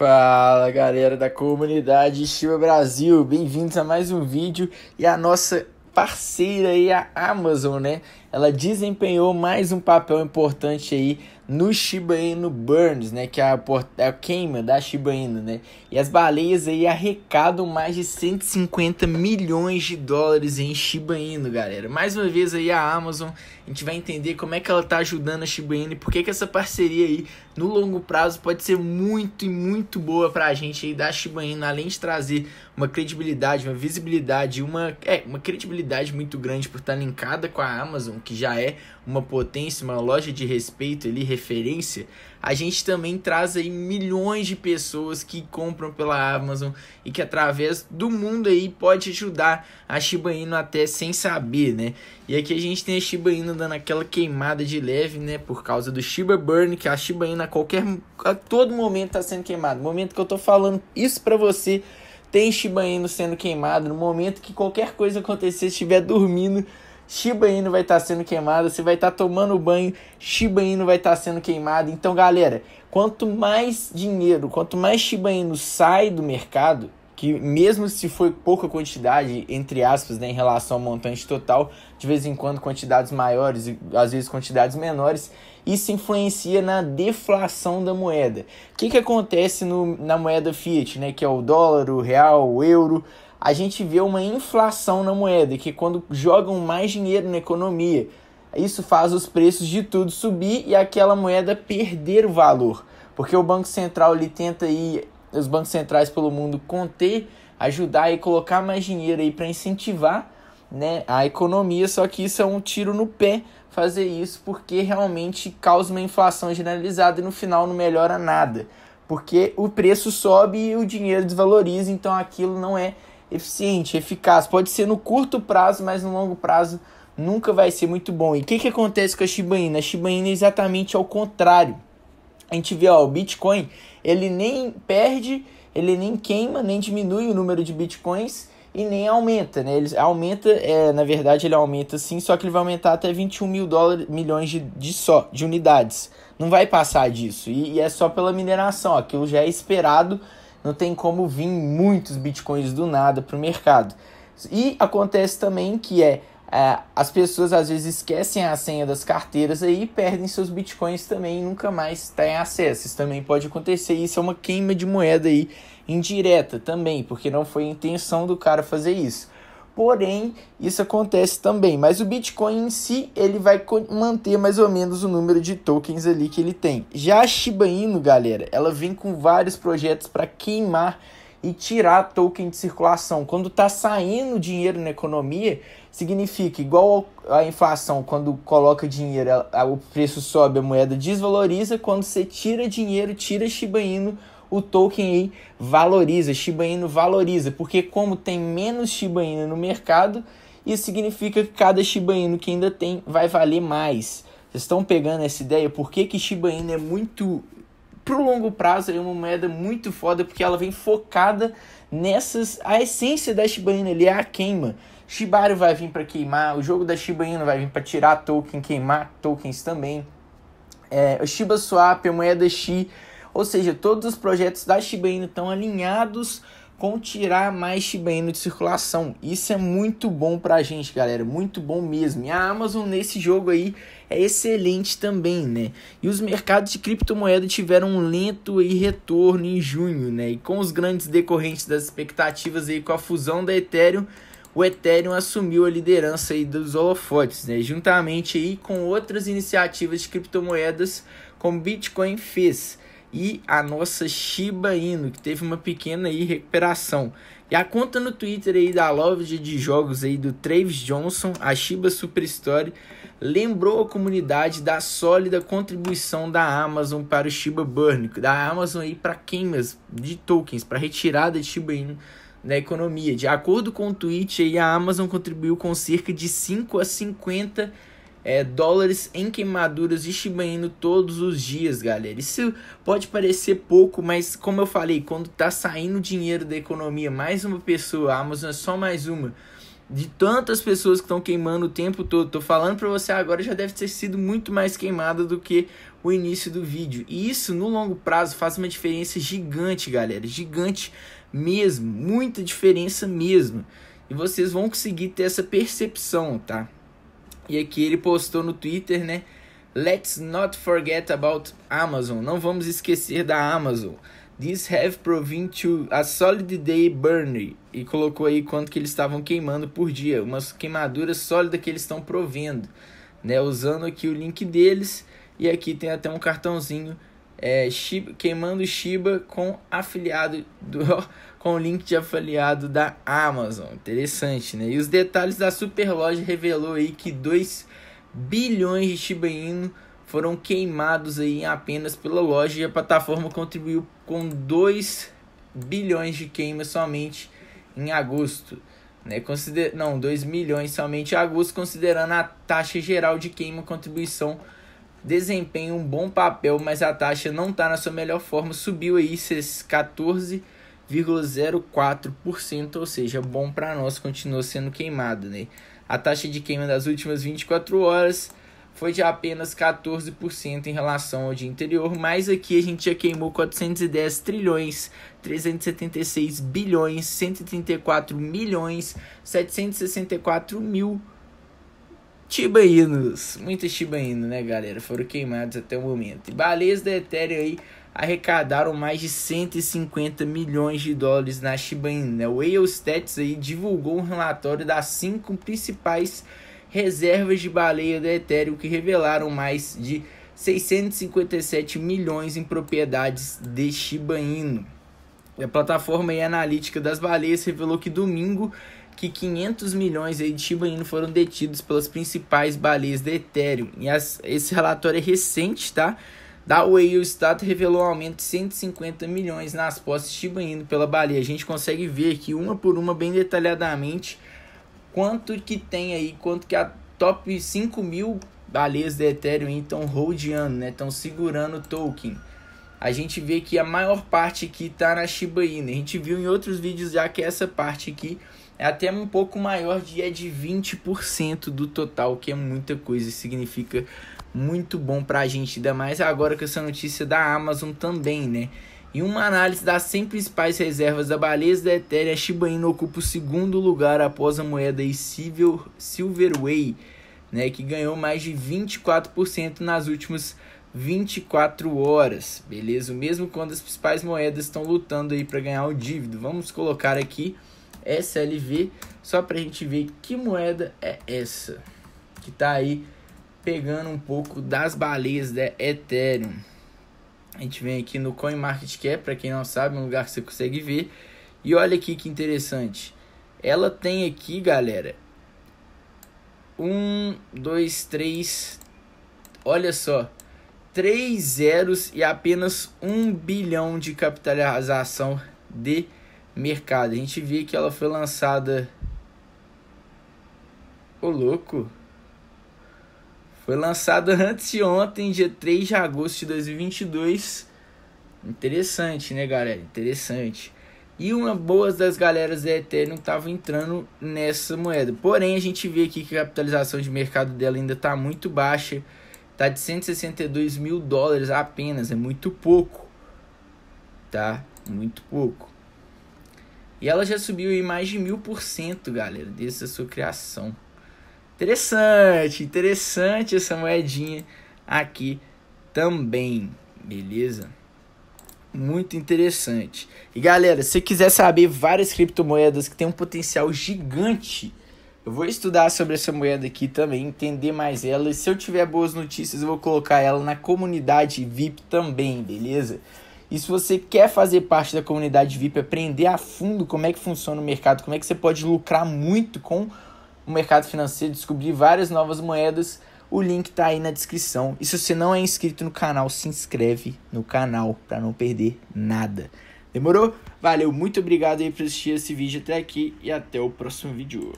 Fala galera da comunidade Shiba Brasil, bem-vindos a mais um vídeo e a nossa parceira aí, a Amazon, né? Ela desempenhou mais um papel importante aí no Shiba Inu Burns, né, que é a, é a queima da Shiba Inu, né? E as baleias aí arrecadam mais de 150 milhões de dólares em Shiba Inu, galera. Mais uma vez aí a Amazon, a gente vai entender como é que ela tá ajudando a Shiba Inu e por que que essa parceria aí no longo prazo pode ser muito e muito boa pra gente aí da Shiba Inu, além de trazer uma credibilidade, uma visibilidade, uma, é, uma credibilidade muito grande por estar linkada com a Amazon, que já é uma potência, uma loja de respeito ali, referência, a gente também traz aí milhões de pessoas que compram pela Amazon e que através do mundo aí pode ajudar a Shiba Inu até sem saber, né? E aqui a gente tem a Shiba Inu dando aquela queimada de leve, né? Por causa do Shiba Burn, que a Shiba Inu a qualquer a todo momento está sendo queimada. No momento que eu tô falando isso para você, tem Shiba Inu sendo queimado. No momento que qualquer coisa acontecer, estiver dormindo, Shiba Inu vai estar tá sendo queimado. Você vai estar tá tomando banho, Shiba Inu vai estar tá sendo queimado. Então, galera, quanto mais dinheiro, quanto mais Shiba Inu sai do mercado, que mesmo se foi pouca quantidade, entre aspas, né, em relação ao montante total, de vez em quando quantidades maiores e às vezes quantidades menores, isso influencia na deflação da moeda. O que, que acontece no, na moeda fiat, né, que é o dólar, o real, o euro? A gente vê uma inflação na moeda, que é quando jogam mais dinheiro na economia, isso faz os preços de tudo subir e aquela moeda perder o valor. Porque o Banco Central ele tenta ir, os bancos centrais pelo mundo conter, ajudar e colocar mais dinheiro aí para incentivar né, a economia, só que isso é um tiro no pé fazer isso porque realmente causa uma inflação generalizada e no final não melhora nada, porque o preço sobe e o dinheiro desvaloriza, então aquilo não é eficiente, eficaz. Pode ser no curto prazo, mas no longo prazo nunca vai ser muito bom. E o que, que acontece com a Shiba Inu? A Shiba Inu é exatamente ao contrário. A gente vê, ó, o Bitcoin, ele nem perde, ele nem queima, nem diminui o número de Bitcoins, e nem aumenta, né? Ele aumenta, é, na verdade ele aumenta sim, só que ele vai aumentar até 21 mil dólares, milhões de, de só, de unidades. Não vai passar disso. E, e é só pela mineração, aquilo já é esperado, não tem como vir muitos bitcoins do nada para o mercado. E acontece também que é é, as pessoas às vezes esquecem a senha das carteiras aí e perdem seus bitcoins também e nunca mais têm acesso. Isso também pode acontecer. Isso é uma queima de moeda aí indireta também, porque não foi a intenção do cara fazer isso. Porém, isso acontece também, mas o Bitcoin em si, ele vai manter mais ou menos o número de tokens ali que ele tem. Já a Shiba Inu, galera, ela vem com vários projetos para queimar e tirar token de circulação. Quando está saindo dinheiro na economia, significa igual a inflação, quando coloca dinheiro, o preço sobe, a moeda desvaloriza. Quando você tira dinheiro, tira Shiba Inu, o token aí valoriza, Shiba Inu valoriza, porque como tem menos Shiba Inu no mercado, isso significa que cada Shiba Inu que ainda tem vai valer mais. Vocês estão pegando essa ideia? Por que, que Shiba Inu é muito pro longo prazo, é uma moeda muito foda porque ela vem focada nessas. A essência da Shiba Inu ali é a queima. Shibaru vai vir para queimar, o jogo da Shiba Inu vai vir para tirar token, queimar tokens também. É, o Shiba Swap, a moeda Shi, ou seja, todos os projetos da Shiba Inu estão alinhados com tirar mais Shiba Inu de circulação. Isso é muito bom pra gente, galera, muito bom mesmo. E a Amazon nesse jogo aí é excelente também, né? E os mercados de criptomoeda tiveram um lento aí retorno em junho, né? E com os grandes decorrentes das expectativas aí com a fusão da Ethereum, o Ethereum assumiu a liderança aí dos holofotes, né? Juntamente aí com outras iniciativas de criptomoedas como Bitcoin fez e a nossa Shiba Inu, que teve uma pequena aí recuperação. E a conta no Twitter aí da Love de jogos aí do Travis Johnson, a Shiba Superstore, lembrou a comunidade da sólida contribuição da Amazon para o Shiba Burn, da Amazon aí para queimas de tokens, para retirada de Shiba Inu na economia. De acordo com o tweet, aí, a Amazon contribuiu com cerca de 5 a 50 é, dólares em queimaduras de Shiba Inu todos os dias, galera. Isso pode parecer pouco, mas como eu falei, quando tá saindo dinheiro da economia, mais uma pessoa, a Amazon é só mais uma. De tantas pessoas que estão queimando o tempo todo, tô falando para você agora já deve ter sido muito mais queimada do que o início do vídeo. E isso no longo prazo faz uma diferença gigante, galera, gigante mesmo, muita diferença mesmo. E vocês vão conseguir ter essa percepção, tá? E aqui ele postou no Twitter, né? Let's not forget about Amazon. Não vamos esquecer da Amazon. This have proven to a solid day burner. E colocou aí quanto que eles estavam queimando por dia. Uma queimadura sólida que eles estão provendo. Né? Usando aqui o link deles. E aqui tem até um cartãozinho é, Shiba, queimando Shiba com afiliado do, com link de afiliado da Amazon. Interessante, né? E os detalhes da superloja revelou aí que 2 bilhões de Shiba Inu foram queimados aí apenas pela loja e a plataforma contribuiu com 2 bilhões de queimas somente em agosto. Né? Consider... Não, 2 milhões somente em agosto, considerando a taxa geral de queima contribuição desempenha um bom papel, mas a taxa não está na sua melhor forma, subiu aí 14,04%, ou seja, bom para nós, continuou sendo queimado, né? A taxa de queima das últimas 24 horas foi de apenas 14% em relação ao dia anterior, mas aqui a gente já queimou 410 trilhões, 376 bilhões, 134 milhões, 764 mil Shiba Inus, muitos Shiba Inu, né, galera? Foram queimados até o momento. E baleias da Ethereum aí arrecadaram mais de 150 milhões de dólares na Shiba Inu. Né? O Whalestats aí divulgou um relatório das cinco principais reservas de baleia da Ethereum que revelaram mais de 657 milhões em propriedades de Shiba Inu. A plataforma analítica das baleias revelou que domingo que 500 milhões aí de Shiba Inu foram detidos pelas principais baleias da Ethereum. E as, esse relatório é recente, tá? Da o Estado revelou um aumento de 150 milhões nas posses Shiba Inu pela baleia. A gente consegue ver aqui uma por uma bem detalhadamente quanto que tem aí, quanto que a top 5 mil baleias da Ethereum estão holdeando, né? Estão segurando o token a gente vê que a maior parte aqui está na Shiba Inu. A gente viu em outros vídeos já que essa parte aqui é até um pouco maior de é de 20% do total, que é muita coisa, significa muito bom pra gente, ainda mais agora com essa notícia da Amazon também, né? E uma análise das 100 principais reservas da Baleza da Ethereum, a Shiba Inu ocupa o segundo lugar após a moeda e Silver, Silverway, né, que ganhou mais de 24% nas últimas 24 horas, beleza? Mesmo quando as principais moedas estão lutando aí para ganhar o dívido. Vamos colocar aqui SLV, só para a gente ver que moeda é essa que está aí pegando um pouco das baleias da Ethereum. A gente vem aqui no CoinMarketCap, para quem não sabe, um lugar que você consegue ver. E olha aqui que interessante. Ela tem aqui, galera, um, dois, três, olha só, três zeros e apenas um bilhão de capitalização de mercado. A gente vê que ela foi lançada. Ô louco! Foi lançada antes de ontem, dia 3 de agosto de 2022. Interessante, né, galera? Interessante. E uma boa das galeras da é Ethereum estava entrando nessa moeda. Porém, a gente vê aqui que a capitalização de mercado dela ainda está muito baixa. Está de 162 mil dólares apenas. É muito pouco. Tá? Muito pouco. E ela já subiu em mais de mil por cento, galera, desde a sua criação. Interessante, interessante essa moedinha aqui também, beleza? Muito interessante. E galera, se quiser saber várias criptomoedas que tem um potencial gigante, eu vou estudar sobre essa moeda aqui também, entender mais ela. E se eu tiver boas notícias, eu vou colocar ela na comunidade VIP também, beleza? E se você quer fazer parte da comunidade VIP, aprender a fundo como é que funciona o mercado, como é que você pode lucrar muito com o mercado financeiro, descobrir várias novas moedas, o link está aí na descrição. E se você não é inscrito no canal, se inscreve no canal para não perder nada. Demorou? Valeu, muito obrigado aí por assistir esse vídeo até aqui e até o próximo vídeo.